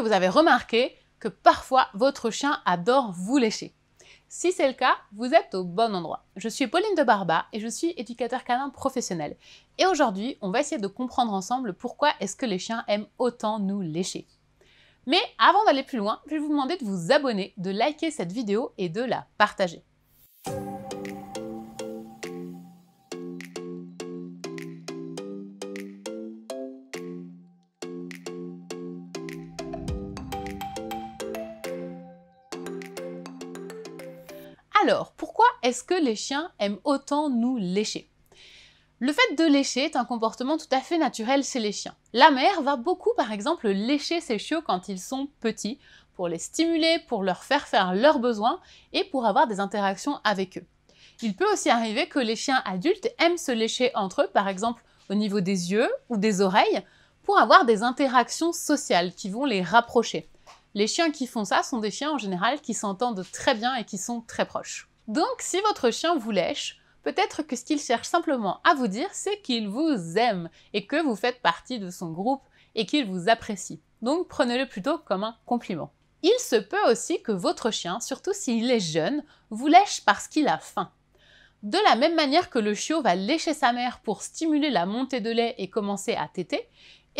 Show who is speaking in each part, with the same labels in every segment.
Speaker 1: vous avez remarqué que parfois votre chien adore vous lécher. Si c'est le cas, vous êtes au bon endroit. Je suis Pauline de Barba et je suis éducateur canin professionnel. Et aujourd'hui, on va essayer de comprendre ensemble pourquoi est-ce que les chiens aiment autant nous lécher. Mais avant d'aller plus loin, je vais vous demander de vous abonner, de liker cette vidéo et de la partager. Alors, pourquoi est-ce que les chiens aiment autant nous lécher le fait de lécher est un comportement tout à fait naturel chez les chiens. La mère va beaucoup, par exemple, lécher ses chiots quand ils sont petits, pour les stimuler, pour leur faire faire leurs besoins et pour avoir des interactions avec eux. Il peut aussi arriver que les chiens adultes aiment se lécher entre eux, par exemple au niveau des yeux ou des oreilles, pour avoir des interactions sociales qui vont les rapprocher. Les chiens qui font ça sont des chiens en général qui s'entendent très bien et qui sont très proches. Donc si votre chien vous lèche, peut-être que ce qu'il cherche simplement à vous dire, c'est qu'il vous aime et que vous faites partie de son groupe et qu'il vous apprécie. Donc prenez-le plutôt comme un compliment. Il se peut aussi que votre chien, surtout s'il est jeune, vous lèche parce qu'il a faim. De la même manière que le chiot va lécher sa mère pour stimuler la montée de lait et commencer à téter,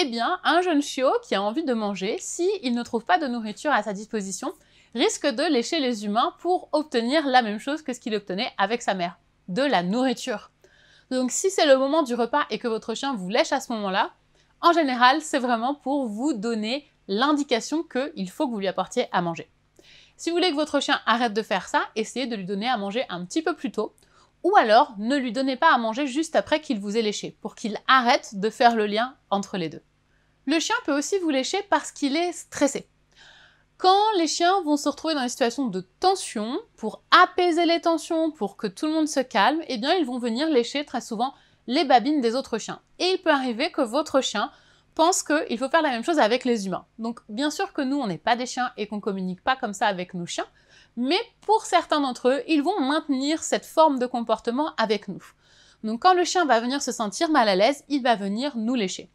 Speaker 1: eh bien, un jeune chiot qui a envie de manger, s'il ne trouve pas de nourriture à sa disposition, risque de lécher les humains pour obtenir la même chose que ce qu'il obtenait avec sa mère, de la nourriture. Donc si c'est le moment du repas et que votre chien vous lèche à ce moment-là, en général, c'est vraiment pour vous donner l'indication qu'il faut que vous lui apportiez à manger. Si vous voulez que votre chien arrête de faire ça, essayez de lui donner à manger un petit peu plus tôt, ou alors, ne lui donnez pas à manger juste après qu'il vous ait léché, pour qu'il arrête de faire le lien entre les deux. Le chien peut aussi vous lécher parce qu'il est stressé. Quand les chiens vont se retrouver dans une situation de tension, pour apaiser les tensions, pour que tout le monde se calme, eh bien ils vont venir lécher très souvent les babines des autres chiens. Et il peut arriver que votre chien pense qu'il faut faire la même chose avec les humains. Donc bien sûr que nous, on n'est pas des chiens et qu'on communique pas comme ça avec nos chiens, mais pour certains d'entre eux, ils vont maintenir cette forme de comportement avec nous. Donc quand le chien va venir se sentir mal à l'aise, il va venir nous lécher.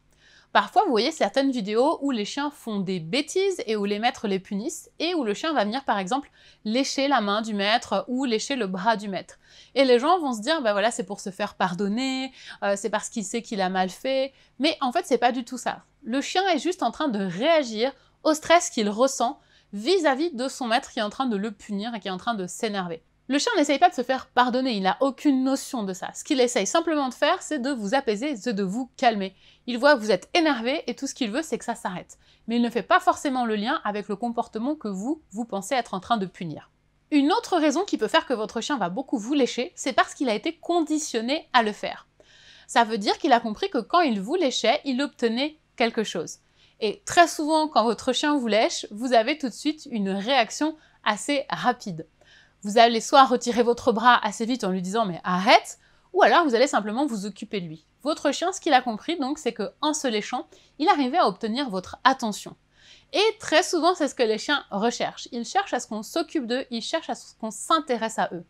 Speaker 1: Parfois, vous voyez certaines vidéos où les chiens font des bêtises et où les maîtres les punissent et où le chien va venir par exemple lécher la main du maître ou lécher le bras du maître. Et les gens vont se dire, bah voilà, c'est pour se faire pardonner, euh, c'est parce qu'il sait qu'il a mal fait. Mais en fait, c'est pas du tout ça. Le chien est juste en train de réagir au stress qu'il ressent vis-à-vis de son maître qui est en train de le punir et qui est en train de s'énerver. Le chien n'essaye pas de se faire pardonner, il n'a aucune notion de ça. Ce qu'il essaye simplement de faire, c'est de vous apaiser, c'est de vous calmer. Il voit que vous êtes énervé et tout ce qu'il veut, c'est que ça s'arrête. Mais il ne fait pas forcément le lien avec le comportement que vous, vous pensez être en train de punir. Une autre raison qui peut faire que votre chien va beaucoup vous lécher, c'est parce qu'il a été conditionné à le faire. Ça veut dire qu'il a compris que quand il vous léchait, il obtenait quelque chose. Et très souvent, quand votre chien vous lèche, vous avez tout de suite une réaction assez rapide. Vous allez soit retirer votre bras assez vite en lui disant mais arrête, ou alors vous allez simplement vous occuper de lui. Votre chien, ce qu'il a compris donc, c'est qu'en se léchant, il arrivait à obtenir votre attention. Et très souvent, c'est ce que les chiens recherchent. Ils cherchent à ce qu'on s'occupe d'eux, ils cherchent à ce qu'on s'intéresse à eux.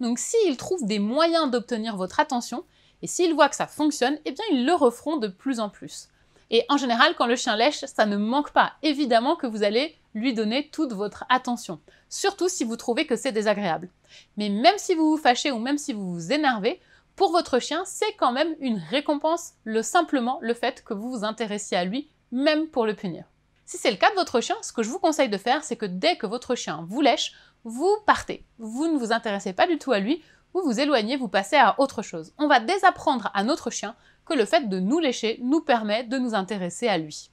Speaker 1: Donc s'ils trouvent des moyens d'obtenir votre attention, et s'ils voient que ça fonctionne, eh bien ils le referont de plus en plus. Et en général, quand le chien lèche, ça ne manque pas. Évidemment que vous allez lui donner toute votre attention, surtout si vous trouvez que c'est désagréable. Mais même si vous vous fâchez ou même si vous vous énervez, pour votre chien, c'est quand même une récompense, le simplement le fait que vous vous intéressiez à lui, même pour le punir. Si c'est le cas de votre chien, ce que je vous conseille de faire, c'est que dès que votre chien vous lèche, vous partez. Vous ne vous intéressez pas du tout à lui, vous vous éloignez, vous passez à autre chose. On va désapprendre à notre chien que le fait de nous lécher nous permet de nous intéresser à lui.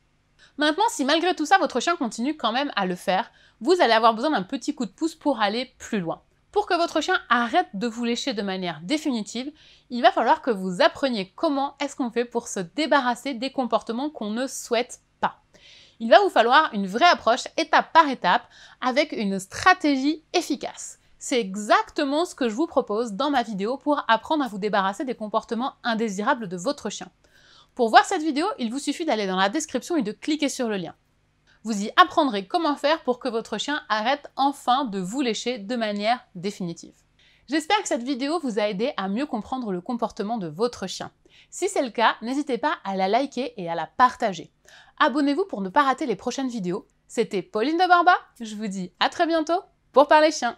Speaker 1: Maintenant, si malgré tout ça, votre chien continue quand même à le faire, vous allez avoir besoin d'un petit coup de pouce pour aller plus loin. Pour que votre chien arrête de vous lécher de manière définitive, il va falloir que vous appreniez comment est-ce qu'on fait pour se débarrasser des comportements qu'on ne souhaite pas. Il va vous falloir une vraie approche étape par étape avec une stratégie efficace. C'est exactement ce que je vous propose dans ma vidéo pour apprendre à vous débarrasser des comportements indésirables de votre chien. Pour voir cette vidéo, il vous suffit d'aller dans la description et de cliquer sur le lien. Vous y apprendrez comment faire pour que votre chien arrête enfin de vous lécher de manière définitive. J'espère que cette vidéo vous a aidé à mieux comprendre le comportement de votre chien. Si c'est le cas, n'hésitez pas à la liker et à la partager. Abonnez-vous pour ne pas rater les prochaines vidéos. C'était Pauline de Barba, je vous dis à très bientôt pour Parler Chien